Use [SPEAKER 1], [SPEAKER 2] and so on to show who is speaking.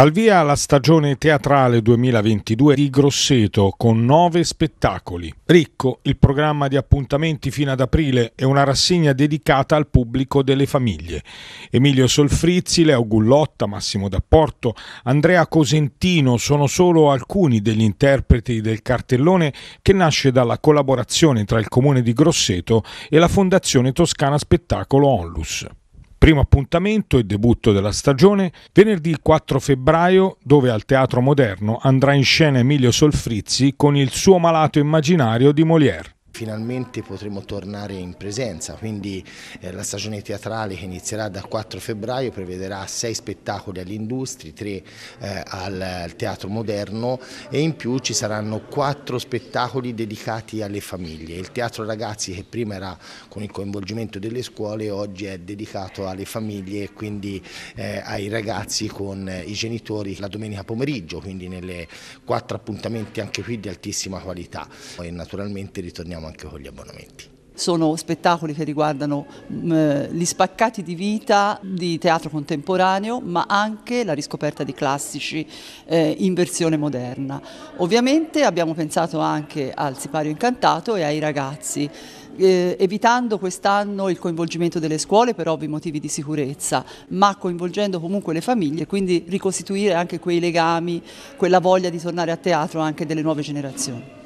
[SPEAKER 1] Al via la stagione teatrale 2022 di Grosseto con nove spettacoli. Ricco il programma di appuntamenti fino ad aprile è una rassegna dedicata al pubblico delle famiglie. Emilio Solfrizzi, Leo Gullotta, Massimo D'Apporto, Andrea Cosentino sono solo alcuni degli interpreti del cartellone che nasce dalla collaborazione tra il comune di Grosseto e la Fondazione Toscana Spettacolo Onlus. Primo appuntamento e debutto della stagione, venerdì 4 febbraio, dove al Teatro Moderno andrà in scena Emilio Solfrizzi con il suo malato immaginario di Molière
[SPEAKER 2] finalmente potremo tornare in presenza, quindi eh, la stagione teatrale che inizierà dal 4 febbraio prevederà sei spettacoli all'industria, tre eh, al, al, teatro moderno e in più ci saranno quattro spettacoli dedicati alle famiglie. Il teatro ragazzi che prima era con il coinvolgimento delle scuole oggi è dedicato alle famiglie e quindi eh, ai ragazzi con i genitori la domenica pomeriggio, quindi nelle 4 appuntamenti anche qui di altissima qualità. e naturalmente ritorniamo anche con gli abbonamenti
[SPEAKER 3] sono spettacoli che riguardano mh, gli spaccati di vita di teatro contemporaneo, ma anche la riscoperta di classici eh, in versione moderna. Ovviamente abbiamo pensato anche al Sipario Incantato e ai ragazzi. Eh, evitando quest'anno il coinvolgimento delle scuole per ovvi motivi di sicurezza, ma coinvolgendo comunque le famiglie, quindi ricostituire anche quei legami, quella voglia di tornare a teatro anche delle nuove generazioni.